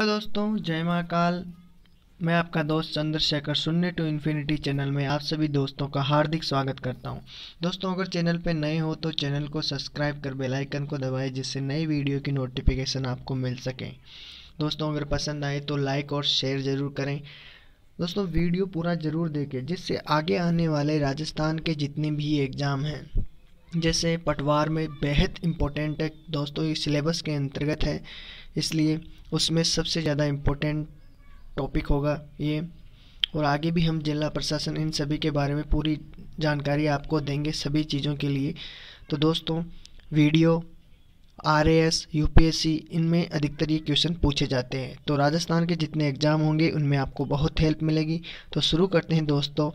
hello दोस्तों जय महाकाल मैं आपका दोस्त चंद्रशेखर सुनने टू इन्फिनिटी चैनल में आप सभी दोस्तों का हार्दिक स्वागत करता हूं दोस्तों अगर चैनल पर नए हो तो चैनल को सब्सक्राइब कर बेल आइकन को दबाएं जिससे नई वीडियो की नोटिफिकेशन आपको मिल सके दोस्तों अगर पसंद आए तो लाइक और शेयर ज़रूर करें दोस्तों वीडियो पूरा ज़रूर देखें जिससे आगे आने वाले राजस्थान के जितने भी एग्ज़ाम हैं जैसे पटवार में बेहद इम्पोर्टेंट है दोस्तों ये सिलेबस के अंतर्गत है इसलिए उसमें सबसे ज़्यादा इम्पोर्टेंट टॉपिक होगा ये और आगे भी हम जिला प्रशासन इन सभी के बारे में पूरी जानकारी आपको देंगे सभी चीज़ों के लिए तो दोस्तों video R S U P S C इनमें अधिकतर ये क्वेश्चन पूछे जाते हैं तो राजस्थान के जितने एग्ज़ाम होंगे उनमें आपको बहुत हेल्प मिलेगी तो शुरू करते हैं दोस्तों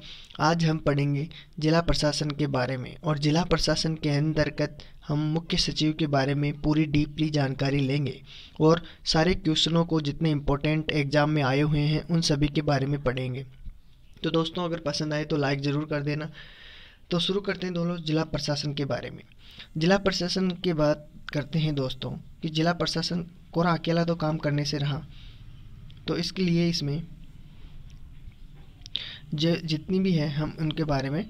आज हम पढ़ेंगे जिला प्रशासन के बारे में और जिला प्रशासन के अंतर्गत हम मुख्य सचिव के बारे में पूरी डीपली जानकारी लेंगे और सारे क्वेश्चनों को जितने इम्पोर्टेंट एग्ज़ाम में आए हुए हैं उन सभी के बारे में पढ़ेंगे तो दोस्तों अगर पसंद आए तो लाइक ज़रूर कर देना तो शुरू करते हैं दोनों जिला प्रशासन के बारे में जिला प्रशासन के बाद करते हैं दोस्तों कि जिला प्रशासन कोरा अकेला तो काम करने से रहा तो इसके लिए इसमें जो जितनी भी है हम उनके बारे में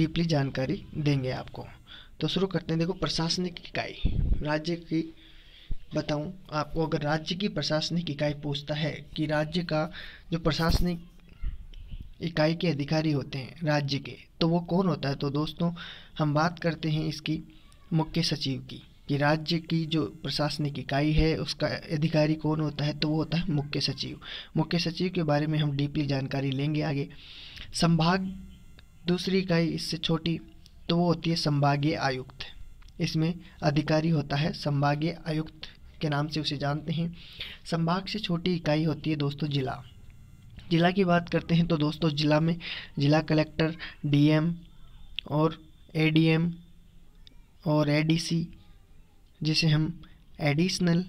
डीपली जानकारी देंगे आपको तो शुरू करते हैं देखो प्रशासनिक इकाई राज्य की बताऊं आपको अगर राज्य की प्रशासनिक इकाई पूछता है कि राज्य का जो प्रशासनिक इकाई के अधिकारी होते हैं राज्य के तो वो कौन होता है तो दोस्तों हम बात करते हैं इसकी मुख्य सचिव की कि राज्य की जो प्रशासनिक इकाई है उसका अधिकारी कौन होता है तो वो होता है मुख्य सचिव मुख्य सचिव के बारे में हम डीपली जानकारी लेंगे आगे संभाग दूसरी इकाई इससे छोटी तो वो होती है संभागीय आयुक्त इसमें अधिकारी होता है संभागीय आयुक्त के नाम से उसे जानते हैं संभाग से छोटी इकाई होती है दोस्तों जिला जिला की बात करते हैं तो दोस्तों जिला में जिला कलेक्टर डीएम और एडीएम और एडीसी जिसे हम एडिशनल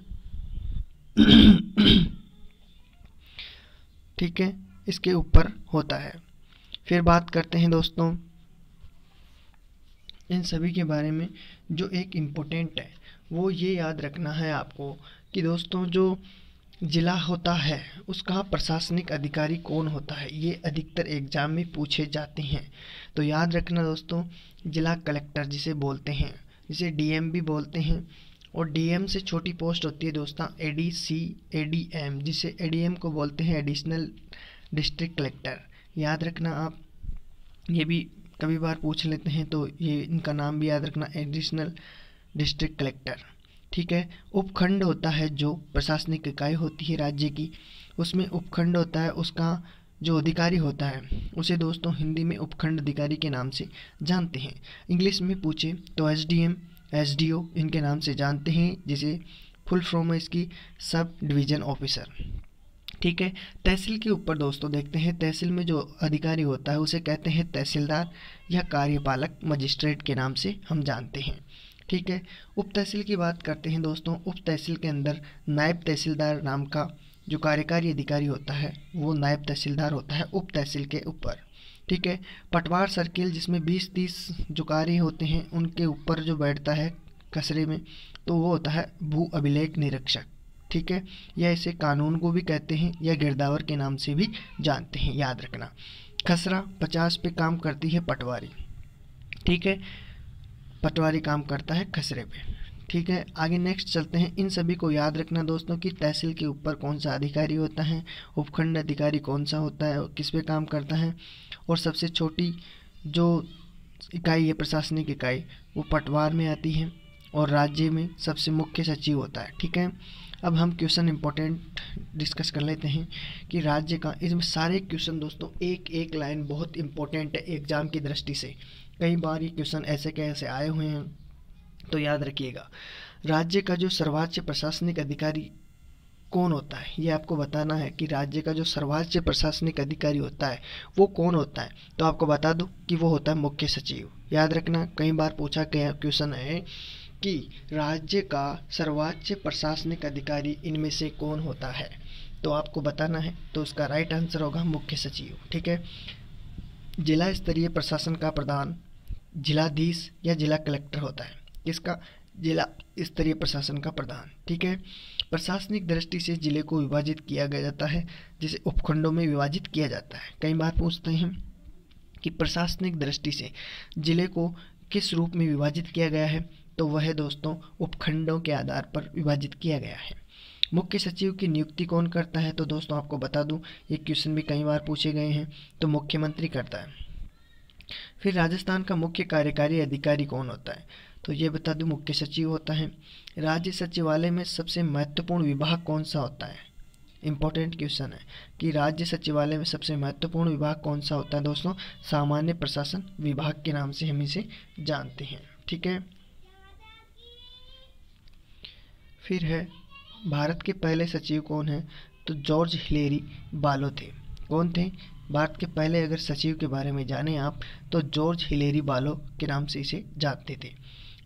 ठीक है इसके ऊपर होता है फिर बात करते हैं दोस्तों इन सभी के बारे में जो एक इम्पोर्टेंट है वो ये याद रखना है आपको कि दोस्तों जो जिला होता है उसका प्रशासनिक अधिकारी कौन होता है ये अधिकतर एग्जाम में पूछे जाते हैं तो याद रखना दोस्तों जिला कलेक्टर जिसे बोलते हैं इसे डीएम भी बोलते हैं और डीएम से छोटी पोस्ट होती है दोस्तों एडीसी एडीएम जिसे एडीएम को बोलते हैं एडिशनल डिस्ट्रिक्ट कलेक्टर याद रखना आप ये भी कभी बार पूछ लेते हैं तो ये इनका नाम भी याद रखना एडिशनल डिस्ट्रिक्ट कलेक्टर ठीक है उपखंड होता है जो प्रशासनिक इकाई होती है राज्य की उसमें उपखंड होता है उसका जो अधिकारी होता है उसे दोस्तों हिंदी में उपखंड अधिकारी के नाम से जानते हैं इंग्लिश में पूछे तो S D M S D O इनके नाम से जानते हैं जिसे फुल फॉर्म है इसकी सब डिवीज़न ऑफिसर ठीक है तहसील के ऊपर दोस्तों देखते हैं तहसील में जो अधिकारी होता है उसे कहते हैं तहसीलदार या कार्यपालक मजिस्ट्रेट के नाम से हम जानते हैं ठीक है उप तहसील की बात करते हैं दोस्तों उप तहसील के अंदर नायब तहसीलदार नाम का जो कार्यकारी अधिकारी होता है वो नायब तहसीलदार होता है उप तहसील के ऊपर ठीक है पटवार सर्किल जिसमें 20-30 जो कार्य होते हैं उनके ऊपर जो बैठता है कसरे में तो वो होता है भू अभिलेख निरीक्षक ठीक है या इसे कानून को भी कहते हैं या गिरदावर के नाम से भी जानते हैं याद रखना खसरा पचास पे काम करती है पटवारी ठीक है पटवारी काम करता है खसरे पे ठीक है आगे नेक्स्ट चलते हैं इन सभी को याद रखना दोस्तों कि तहसील के ऊपर कौन सा अधिकारी होता है उपखंड अधिकारी कौन सा होता है किस पे काम करता है और सबसे छोटी जो इकाई है प्रशासनिक इकाई वो पटवार में आती है और राज्य में सबसे मुख्य सचिव होता है ठीक है अब हम क्वेश्चन इम्पोर्टेंट डिस्कस कर लेते हैं कि राज्य का इसमें सारे क्वेश्चन दोस्तों एक एक लाइन बहुत इंपॉर्टेंट है एग्ज़ाम की दृष्टि से कई बार ये क्वेश्चन ऐसे कैसे आए हुए हैं तो याद रखिएगा राज्य का जो सर्वोच्च प्रशासनिक अधिकारी कौन होता है ये आपको बताना है कि राज्य का जो सर्वोच्च प्रशासनिक अधिकारी होता है वो कौन होता है तो आपको बता दूँ कि वो होता है मुख्य सचिव याद रखना कई बार पूछा गया क्वेश्चन है कि राज्य का सर्वोच्च प्रशासनिक अधिकारी इनमें से कौन होता है तो आपको बताना है तो उसका राइट आंसर होगा मुख्य सचिव ठीक है जिला स्तरीय प्रशासन का प्रधान जिलाधीश या जिला कलेक्टर होता है किसका जिला स्तरीय प्रशासन का प्रधान ठीक है प्रशासनिक दृष्टि से जिले को विभाजित किया गया जाता है जिसे उपखंडों में विभाजित किया जाता है कई बार पूछते हैं कि प्रशासनिक दृष्टि से जिले को किस रूप में विभाजित किया गया है तो वह दोस्तों उपखंडों के आधार पर विभाजित किया गया है मुख्य सचिव की नियुक्ति कौन करता है तो दोस्तों आपको बता दूं ये क्वेश्चन भी कई बार पूछे गए हैं तो मुख्यमंत्री करता है फिर राजस्थान का मुख्य कार्यकारी अधिकारी कौन होता है तो ये बता दूं मुख्य सचिव होता है राज्य सचिवालय में सबसे महत्वपूर्ण विभाग कौन सा होता है इम्पोर्टेंट क्वेश्चन है कि राज्य सचिवालय में सबसे महत्वपूर्ण विभाग कौन सा होता है दोस्तों सामान्य प्रशासन विभाग के नाम से हम इसे जानते हैं ठीक है फिर है भारत के पहले सचिव कौन है तो जॉर्ज हिलेरी बालो थे कौन थे भारत के पहले अगर सचिव के बारे में जाने आप तो जॉर्ज हिलेरी बालो के नाम से इसे जानते थे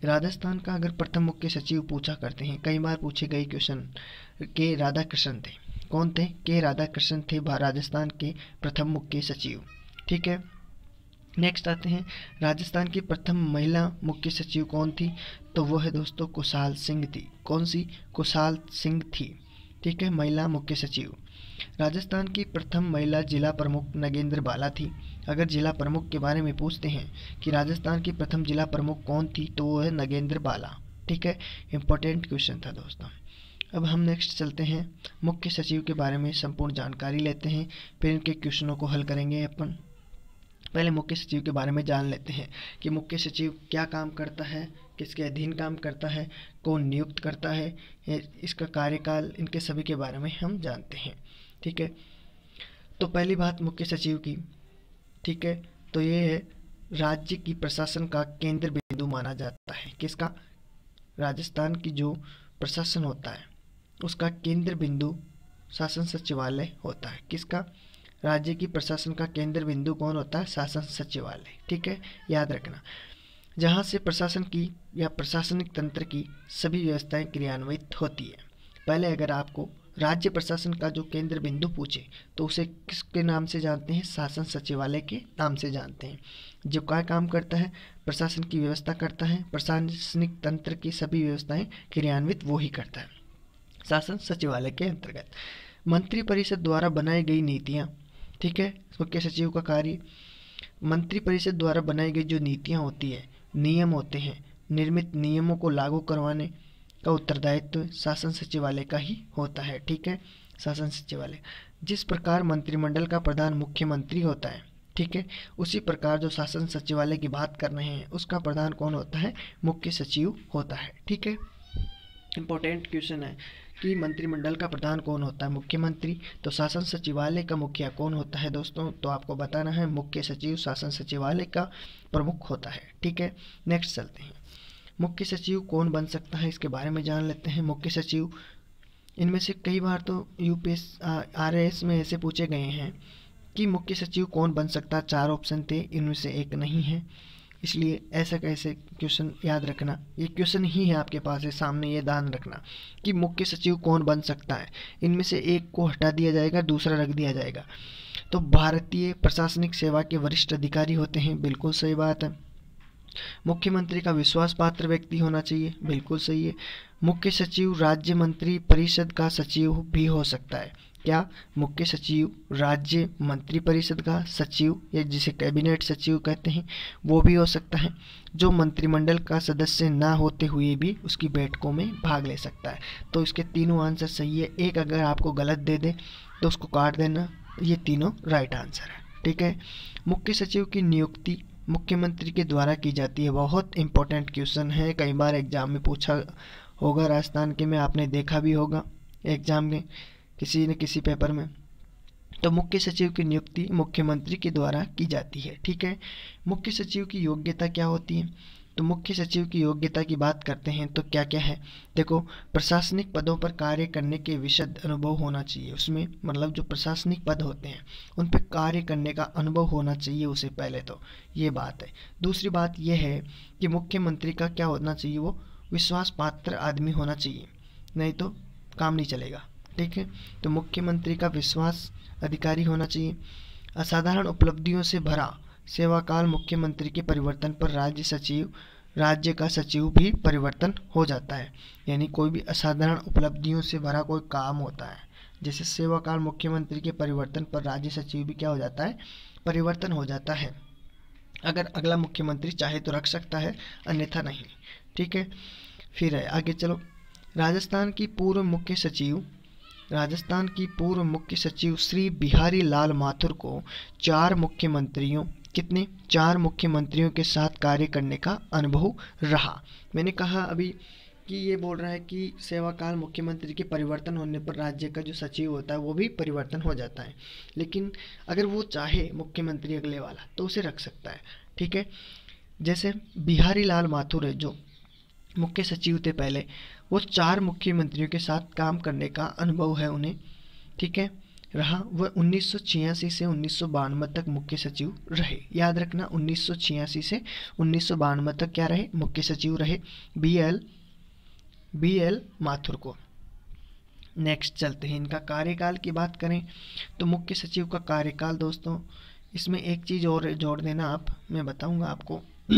राजस्थान का अगर प्रथम मुख्य सचिव पूछा करते हैं कई बार पूछे गए क्वेश्चन के राधा कृष्ण थे कौन थे के राधा कृष्ण थे राजस्थान के प्रथम मुख्य सचिव ठीक है नेक्स्ट आते हैं राजस्थान की प्रथम महिला मुख्य सचिव कौन थी तो वो है दोस्तों कुशाल सिंह थी कौन सी कुशाल सिंह थी ठीक है महिला मुख्य सचिव राजस्थान की प्रथम महिला जिला प्रमुख नगेंद्र बाला थी अगर जिला प्रमुख के बारे में पूछते हैं कि राजस्थान की प्रथम जिला प्रमुख कौन थी तो वो है नगेंद्र बाला ठीक है इम्पोर्टेंट क्वेश्चन था दोस्तों अब हम नेक्स्ट चलते हैं मुख्य सचिव के बारे में संपूर्ण जानकारी लेते हैं फिर इनके क्वेश्चनों को हल करेंगे अपन पहले मुख्य सचिव के बारे में जान लेते हैं कि मुख्य सचिव क्या काम करता है किसके अधीन काम करता है कौन नियुक्त करता है इसका कार्यकाल इनके सभी के बारे में हम जानते हैं ठीक है तो पहली बात मुख्य सचिव की ठीक है तो ये है राज्य की प्रशासन का केंद्र बिंदु माना जाता है किसका राजस्थान की जो प्रशासन होता है उसका केंद्र बिंदु शासन सचिवालय होता है किसका राज्य की प्रशासन का केंद्र बिंदु कौन होता है शासन सचिवालय ठीक है याद रखना जहाँ से प्रशासन की या प्रशासनिक तंत्र की सभी व्यवस्थाएं क्रियान्वित होती है पहले अगर आपको राज्य प्रशासन का जो केंद्र बिंदु पूछे तो उसे किसके नाम से जानते हैं शासन सचिवालय के नाम से जानते हैं जो क्या काम करता है प्रशासन की व्यवस्था करता है प्रशासनिक तंत्र की सभी व्यवस्थाएं क्रियान्वित वो ही करता है शासन सचिवालय के अंतर्गत मंत्रिपरिषद द्वारा बनाई गई नीतियाँ ठीक है मुख्य सचिव का कार्य मंत्रिपरिषद द्वारा बनाई गई जो नीतियाँ होती है नियम होते हैं निर्मित नियमों को लागू करवाने का उत्तरदायित्व शासन सचिवालय का ही होता है ठीक है शासन सचिवालय जिस प्रकार मंत्रिमंडल का प्रधान मुख्यमंत्री होता है ठीक है उसी प्रकार जो शासन सचिवालय की बात कर रहे हैं उसका प्रधान कौन होता है मुख्य सचिव होता है ठीक है इम्पोर्टेंट क्वेश्चन है कि मंत्रिमंडल का प्रधान कौन होता है मुख्यमंत्री तो शासन सचिवालय का मुखिया कौन होता है दोस्तों तो आपको बताना है मुख्य सचिव शासन सचिवालय का प्रमुख होता है ठीक है नेक्स्ट चलते हैं मुख्य सचिव कौन बन सकता है इसके बारे में जान लेते हैं मुख्य सचिव इनमें से कई बार तो U P S R S में ऐसे पूछे गए हैं कि मुख्य सचिव कौन बन सकता चार ऑप्शन थे इनमें से एक नहीं है इसलिए ऐसा कैसे क्वेश्चन याद रखना ये क्वेश्चन ही है आपके पास है सामने ये दान रखना कि मुख्य सचिव कौन बन सकता है इनमें से एक को हटा दिया जाएगा दूसरा रख दिया जाएगा तो भारतीय प्रशासनिक सेवा के वरिष्ठ अधिकारी होते हैं बिल्कुल सही बात है मुख्यमंत्री का विश्वास पात्र व्यक्ति होना चाहिए बिल्कुल सही है मुख्य सचिव राज्य मंत्री परिषद का सचिव भी हो सकता है क्या मुख्य सचिव राज्य मंत्री परिषद का सचिव या जिसे कैबिनेट सचिव कहते हैं वो भी हो सकता है जो मंत्रिमंडल का सदस्य ना होते हुए भी उसकी बैठकों में भाग ले सकता है तो इसके तीनों आंसर सही है एक अगर आपको गलत दे दे तो उसको काट देना ये तीनों राइट आंसर है ठीक है मुख्य सचिव की नियुक्ति मुख्यमंत्री के द्वारा की जाती है बहुत इंपॉर्टेंट क्वेश्चन है कई बार एग्जाम में पूछा होगा राजस्थान के में आपने देखा भी होगा एग्जाम में किसी न किसी पेपर में तो मुख्य सचिव की नियुक्ति मुख्यमंत्री के द्वारा की जाती है ठीक है मुख्य सचिव की योग्यता क्या होती है तो मुख्य सचिव की योग्यता की बात करते हैं तो क्या क्या है देखो प्रशासनिक पदों पर कार्य करने के विशद अनुभव होना चाहिए उसमें मतलब जो प्रशासनिक पद होते हैं उन पर कार्य करने का अनुभव होना चाहिए उसे पहले तो ये बात है दूसरी बात यह है कि मुख्यमंत्री का क्या होना चाहिए वो विश्वास पात्र आदमी होना चाहिए नहीं तो काम नहीं चलेगा ठीक है तो मुख्यमंत्री का विश्वास अधिकारी होना चाहिए असाधारण उपलब्धियों से भरा सेवाकाल मुख्यमंत्री के परिवर्तन पर राज्य सचिव राज्य का सचिव भी परिवर्तन हो जाता है यानी कोई भी असाधारण उपलब्धियों से भरा कोई काम होता है जैसे सेवाकाल मुख्यमंत्री के परिवर्तन पर राज्य सचिव भी क्या हो जाता है परिवर्तन हो जाता है अगर अगला मुख्यमंत्री चाहे तो रख सकता है अन्यथा नहीं ठीक है फिर है आगे चलो राजस्थान की पूर्व मुख्य सचिव राजस्थान की पूर्व मुख्य सचिव श्री बिहारी लाल माथुर को चार मुख्यमंत्रियों कितने चार मुख्यमंत्रियों के साथ कार्य करने का अनुभव रहा मैंने कहा अभी कि ये बोल रहा है कि सेवाकाल मुख्यमंत्री के परिवर्तन होने पर राज्य का जो सचिव होता है वो भी परिवर्तन हो जाता है लेकिन अगर वो चाहे मुख्यमंत्री अगले वाला तो उसे रख सकता है ठीक है जैसे बिहारी लाल माथुर है जो मुख्य सचिव थे पहले वो चार मुख्यमंत्रियों के साथ काम करने का अनुभव है उन्हें ठीक है रहा वह उन्नीस से उन्नीस तक मुख्य सचिव रहे याद रखना उन्नीस से उन्नीस तक क्या रहे मुख्य सचिव रहे B L B L Mathur को नेक्स्ट चलते हैं इनका कार्यकाल की बात करें तो मुख्य सचिव का कार्यकाल दोस्तों इसमें एक चीज़ और जोड़ देना आप मैं बताऊंगा आपको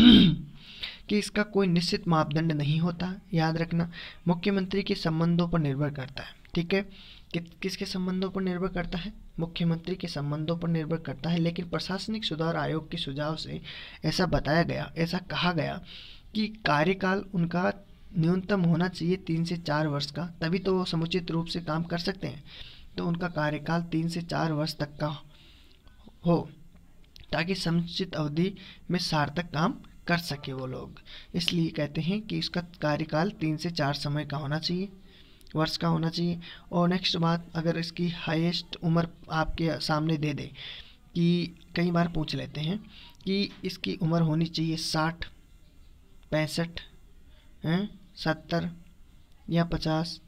कि इसका कोई निश्चित मापदंड नहीं होता याद रखना मुख्यमंत्री के संबंधों पर निर्भर करता है ठीक है कि, किसके संबंधों पर निर्भर करता है मुख्यमंत्री के संबंधों पर निर्भर करता है लेकिन प्रशासनिक सुधार आयोग के सुझाव से ऐसा बताया गया ऐसा कहा गया कि कार्यकाल उनका न्यूनतम होना चाहिए तीन से चार वर्ष का तभी तो वो समुचित रूप से काम कर सकते हैं तो उनका कार्यकाल तीन से चार वर्ष तक का हो ताकि समुचित अवधि में सार्थक काम कर सके वो लोग इसलिए कहते हैं कि इसका कार्यकाल तीन से चार समय का होना चाहिए वर्ष का होना चाहिए और नेक्स्ट बात अगर इसकी हाईएस्ट उम्र आपके सामने दे दे कि कई बार पूछ लेते हैं कि इसकी उम्र होनी चाहिए साठ पैंसठ हैं सत्तर या पचास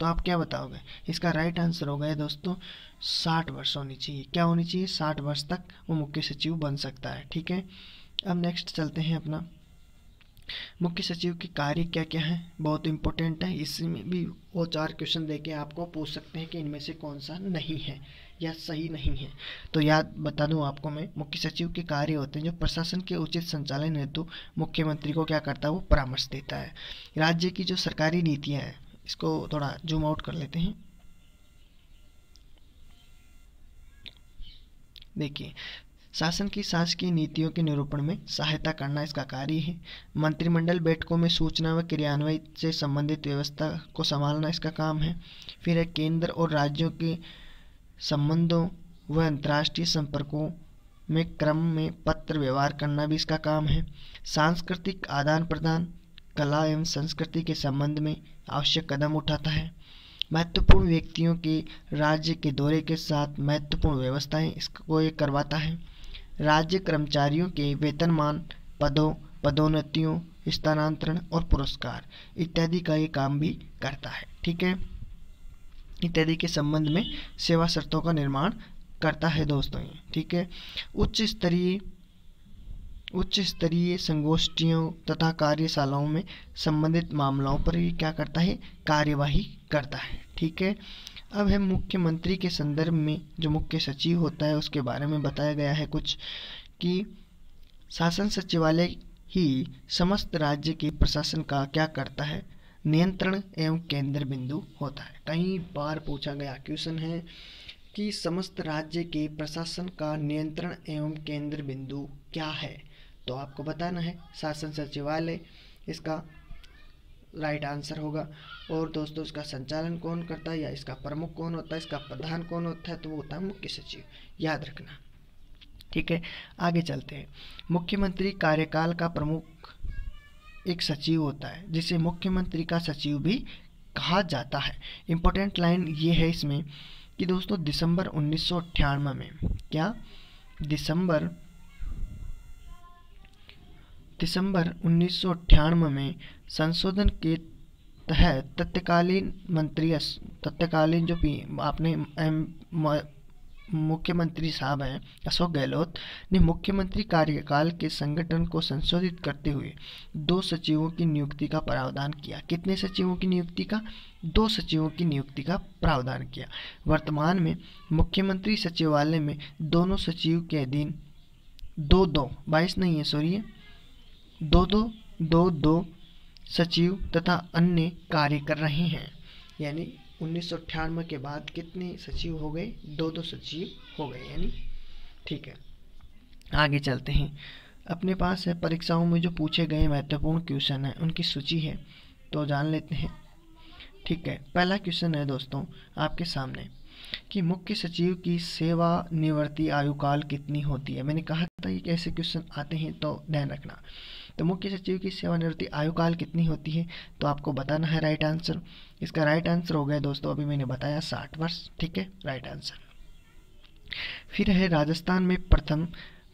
तो आप क्या बताओगे इसका राइट आंसर होगा दोस्तों साठ वर्ष होनी चाहिए क्या होनी चाहिए साठ वर्ष तक वो मुख्य सचिव बन सकता है ठीक है अब नेक्स्ट चलते हैं अपना मुख्य सचिव के कार्य क्या क्या हैं बहुत इंपॉर्टेंट है इसमें भी वो चार क्वेश्चन देके आपको पूछ सकते हैं कि इनमें से कौन सा नहीं है या सही नहीं है तो याद बता दूं आपको मैं मुख्य सचिव के कार्य होते हैं जो प्रशासन के उचित संचालन हेतु मुख्यमंत्री को क्या करता है वो परामर्श देता है राज्य की जो सरकारी नीतियाँ हैं इसको थोड़ा जूम आउट कर लेते हैं देखिए शासन की शासकीय नीतियों के निरूपण में सहायता करना इसका कार्य है मंत्रिमंडल बैठकों में सूचना व क्रियान्वयन से संबंधित व्यवस्था को संभालना इसका काम है फिर है केंद्र और राज्यों के संबंधों व अंतर्राष्ट्रीय संपर्कों में क्रम में पत्र व्यवहार करना भी इसका काम है सांस्कृतिक आदान प्रदान कला एवं संस्कृति के संबंध में आवश्यक कदम उठाता है महत्वपूर्ण व्यक्तियों के राज्य के दौरे के साथ महत्वपूर्ण व्यवस्थाएं इसको ये करवाता है राज्य कर्मचारियों के वेतनमान पदों पदोन्नतियों स्थानांतरण और पुरस्कार इत्यादि का ये काम भी करता है ठीक है इत्यादि के संबंध में सेवा शर्तों का निर्माण करता है दोस्तों ये ठीक है उच्च स्तरीय उच्च स्तरीय संगोष्ठियों तथा कार्यशालाओं में संबंधित मामलों पर ये क्या करता है कार्यवाही करता है ठीक है अब है मुख्यमंत्री के संदर्भ में जो मुख्य सचिव होता है उसके बारे में बताया गया है कुछ कि शासन सचिवालय ही समस्त राज्य के प्रशासन का क्या करता है नियंत्रण एवं केंद्र बिंदु होता है कई बार पूछा गया क्वेश्चन है कि समस्त राज्य के प्रशासन का नियंत्रण एवं केंद्र बिंदु क्या है तो आपको बताना है शासन सचिवालय इसका राइट आंसर होगा और दोस्तों इसका संचालन कौन करता है या इसका प्रमुख कौन होता है इसका प्रधान कौन होता है तो वो होता है मुख्य सचिव याद रखना ठीक है आगे चलते हैं मुख्यमंत्री कार्यकाल का प्रमुख एक सचिव होता है जिसे मुख्यमंत्री का सचिव भी कहा जाता है इम्पोर्टेंट लाइन ये है इसमें कि दोस्तों दिसंबर उन्नीस में क्या दिसंबर दिसंबर उन्नीस में संशोधन के तहत तत्कालीन मंत्री तत्कालीन जो पी आपने मुख्यमंत्री साहब हैं अशोक गहलोत ने मुख्यमंत्री कार्यकाल के संगठन को संशोधित करते हुए दो सचिवों की नियुक्ति का प्रावधान किया कितने सचिवों की नियुक्ति का दो सचिवों की नियुक्ति का प्रावधान किया वर्तमान में मुख्यमंत्री सचिवालय में दोनों सचिव के अधीन दो दो बाईस नहीं है सॉरी दो दो दो दो सचिव तथा अन्य कार्य कर रहे हैं यानी उन्नीस के बाद कितने सचिव हो गए दो दो सचिव हो गए यानी ठीक है आगे चलते हैं अपने पास है परीक्षाओं में जो पूछे गए महत्वपूर्ण क्वेश्चन हैं उनकी सूची है तो जान लेते हैं ठीक है पहला क्वेश्चन है दोस्तों आपके सामने कि मुख्य सचिव की सेवा निवृत्ति आयुकाल कितनी होती है मैंने कहा था कि कैसे क्वेश्चन आते हैं तो ध्यान रखना तो मुख्य सचिव की सेवानिवृत्ति आयु काल कितनी होती है तो आपको बताना है राइट आंसर इसका राइट आंसर हो गया दोस्तों अभी मैंने बताया साठ वर्ष ठीक है राइट आंसर फिर है राजस्थान में प्रथम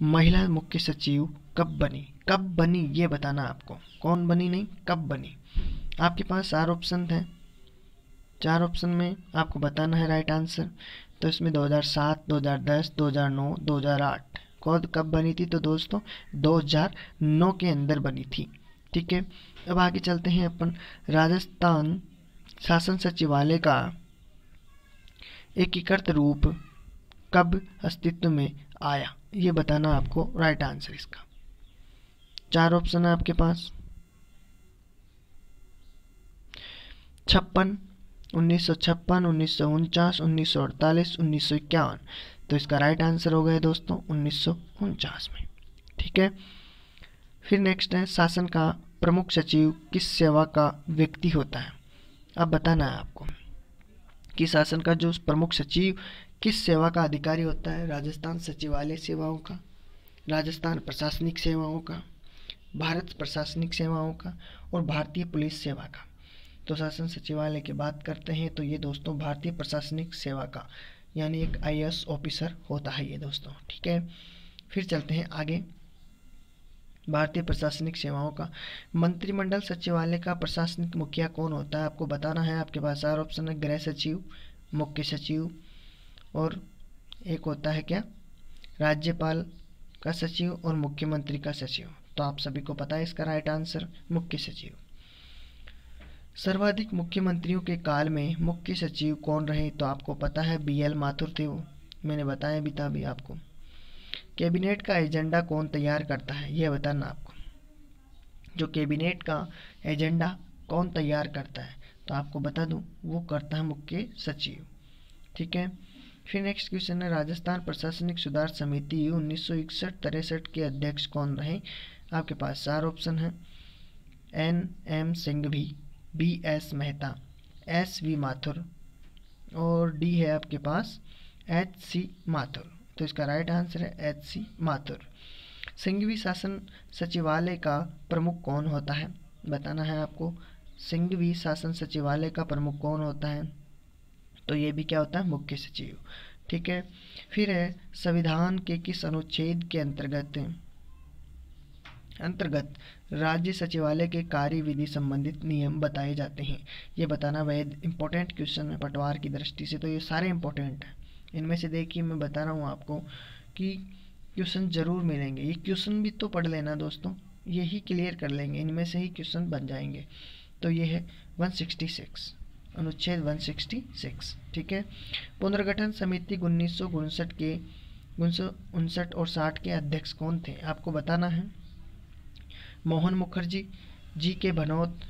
महिला मुख्य सचिव कब बनी कब बनी ये बताना आपको कौन बनी नहीं कब बनी आपके पास चार ऑप्शन थे चार ऑप्शन में आपको बताना है राइट आंसर तो इसमें 2007, 2010, 2009, 2008 कौन कब बनी थी तो दोस्तों 2009 के अंदर बनी थी ठीक है अब आगे चलते हैं अपन राजस्थान शासन सचिवालय का एकीकृत रूप कब अस्तित्व में आया ये बताना आपको राइट आंसर इसका चार ऑप्शन है आपके पास छप्पन उन्नीस सौ छप्पन उन्नीस सौ उनचास उन्नीस सौ अड़तालीस उन्नीस सौ इक्यावन तो इसका राइट आंसर हो गया दोस्तों उन्नीस में ठीक है फिर नेक्स्ट है शासन का प्रमुख सचिव किस सेवा का व्यक्ति होता है अब बताना है आपको कि शासन का जो प्रमुख सचिव किस सेवा का अधिकारी होता है राजस्थान सचिवालय सेवाओं का राजस्थान प्रशासनिक सेवाओं का भारत प्रशासनिक सेवाओं का और भारतीय पुलिस सेवा का तो शासन सचिवालय की बात करते हैं तो ये दोस्तों भारतीय प्रशासनिक सेवा का यानी एक आई ऑफिसर होता है ये दोस्तों ठीक है फिर चलते हैं आगे भारतीय प्रशासनिक सेवाओं का मंत्रिमंडल सचिवालय का प्रशासनिक मुखिया कौन होता है आपको बताना है आपके पास चार ऑप्शन है गृह सचिव मुख्य सचिव और एक होता है क्या राज्यपाल का सचिव और मुख्यमंत्री का सचिव तो आप सभी को पता है इसका राइट आंसर मुख्य सचिव सर्वाधिक मुख्यमंत्रियों के काल में मुख्य सचिव कौन रहे तो आपको पता है बी एल माथुर थे वो मैंने बताया भी था अभी आपको कैबिनेट का एजेंडा कौन तैयार करता है यह बताना आपको जो कैबिनेट का एजेंडा कौन तैयार करता है तो आपको बता दूं वो करता है मुख्य सचिव ठीक है फिर नेक्स्ट क्वेश्चन है राजस्थान प्रशासनिक सुधार समिति उन्नीस सौ इकसठ तिरसठ के अध्यक्ष कौन रहे आपके पास चार ऑप्शन हैं एन एम सिंह भी B S Mehta S V Mathur और डी है आपके पास एच सी माथुर तो इसका राइट आंसर है एच सी माथुर सिंघवी शासन सचिवालय का प्रमुख कौन होता है बताना है आपको सिंघवी शासन सचिवालय का प्रमुख कौन होता है तो ये भी क्या होता है मुख्य सचिव ठीक है फिर है संविधान के किस अनुच्छेद के अंतर्गत अंतर्गत राज्य सचिवालय के कार्य विधि संबंधित नियम बताए जाते हैं ये बताना वैध इंपॉर्टेंट क्वेश्चन है पटवार की दृष्टि से तो ये सारे इंपॉर्टेंट हैं इनमें से देखिए मैं बता रहा हूँ आपको कि क्वेश्चन ज़रूर मिलेंगे ये क्वेश्चन भी तो पढ़ लेना दोस्तों यही क्लियर कर लेंगे इनमें से ही क्वेश्चन बन जाएंगे तो ये है वन अनुच्छेद वन ठीक है पुनर्गठन समिति उन्नीस के उनसठ और साठ के अध्यक्ष कौन थे आपको बताना है मोहन मुखर्जी जी के भनौत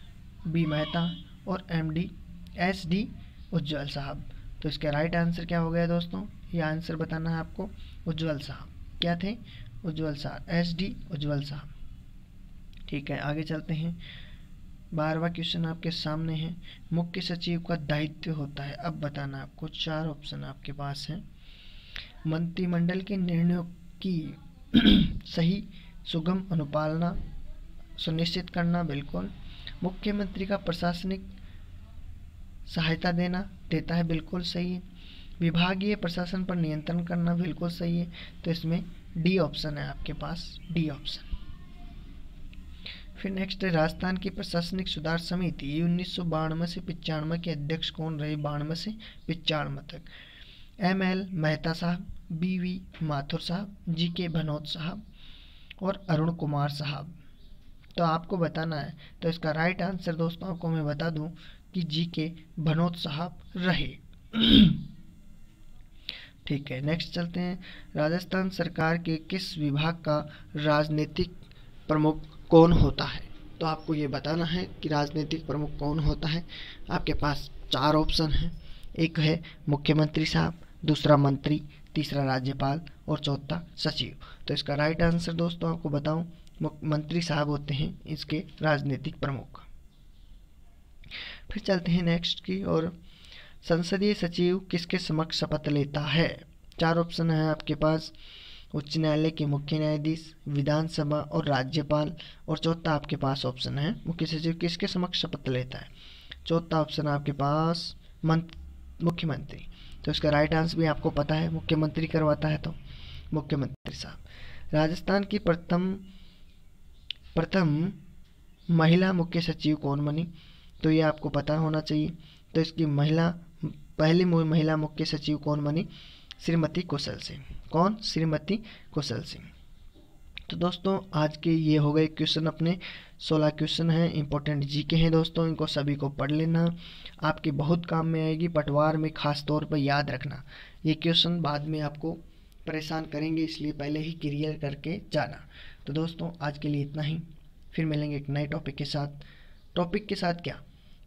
बी मेहता और M D S D Ujjwal साहब तो इसका राइट आंसर क्या हो गया दोस्तों ये आंसर बताना है आपको उज्ज्वल साहब क्या थे उज्ज्वल साहब एस डी उज्ज्वल साहब ठीक है आगे चलते हैं बारहवा क्वेश्चन आपके सामने है मुख्य सचिव का दायित्व होता है अब बताना आपको चार ऑप्शन आपके पास हैं मंत्रिमंडल के निर्णयों की सही सुगम अनुपालना सुनिश्चित करना बिल्कुल मुख्यमंत्री का प्रशासनिक सहायता देना देता है बिल्कुल सही है विभागीय प्रशासन पर नियंत्रण करना बिल्कुल सही है तो इसमें डी ऑप्शन है आपके पास डी ऑप्शन फिर नेक्स्ट है राजस्थान की प्रशासनिक सुधार समिति ये उन्नीस से पिचानवे के अध्यक्ष कौन रहे बानवे से पिचानवे तक एम एल मेहता साहब बी वी माथुर साहब जी के भनोत साहब और अरुण कुमार साहब तो आपको बताना है तो इसका राइट आंसर दोस्तों आपको मैं बता दूं कि जी के भनोत साहब रहे ठीक है नेक्स्ट चलते हैं राजस्थान सरकार के किस विभाग का राजनीतिक प्रमुख कौन होता है तो आपको ये बताना है कि राजनीतिक प्रमुख कौन होता है आपके पास चार ऑप्शन हैं एक है मुख्यमंत्री साहब दूसरा मंत्री तीसरा राज्यपाल और चौथा सचिव तो इसका राइट आंसर दोस्तों आपको बताऊं मंत्री साहब होते हैं इसके राजनीतिक प्रमुख फिर चलते हैं नेक्स्ट की और संसदीय सचिव किसके समक्ष शपथ लेता है चार ऑप्शन है आपके पास उच्च न्यायालय के मुख्य न्यायाधीश विधानसभा और राज्यपाल और चौथा आपके पास ऑप्शन है मुख्य सचिव किसके समक्ष शपथ लेता है चौथा ऑप्शन आपके पास मुख्यमंत्री तो इसका राइट आंसर भी आपको पता है मुख्यमंत्री करवाता है तो मुख्यमंत्री साहब राजस्थान की प्रथम प्रथम महिला मुख्य सचिव कौन बनी तो ये आपको पता होना चाहिए तो इसकी महिला पहली महिला मुख्य सचिव कौन बनी श्रीमती कुशल सिंह कौन श्रीमती कुशल सिंह तो दोस्तों आज के ये हो गए क्वेश्चन अपने 16 क्वेश्चन हैं इंपॉर्टेंट जी के हैं दोस्तों इनको सभी को पढ़ लेना आपके बहुत काम में आएगी पटवार में खास तौर पर याद रखना ये क्वेश्चन बाद में आपको परेशान करेंगे इसलिए पहले ही क्लियर करके जाना तो दोस्तों आज के लिए इतना ही फिर मिलेंगे एक नए टॉपिक के साथ टॉपिक के साथ क्या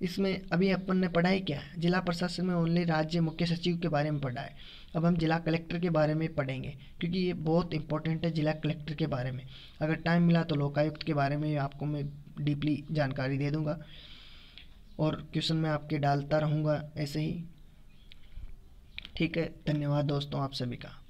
इसमें अभी अपन ने पढ़ा है क्या जिला प्रशासन में ओनली राज्य मुख्य सचिव के बारे में पढ़ा है अब हम जिला कलेक्टर के बारे में पढ़ेंगे क्योंकि ये बहुत इंपॉर्टेंट है जिला कलेक्टर के बारे में अगर टाइम मिला तो लोकायुक्त के बारे में आपको मैं डीपली जानकारी दे दूँगा और क्वेश्चन मैं आपके डालता रहूँगा ऐसे ही ठीक है धन्यवाद दोस्तों आप सभी का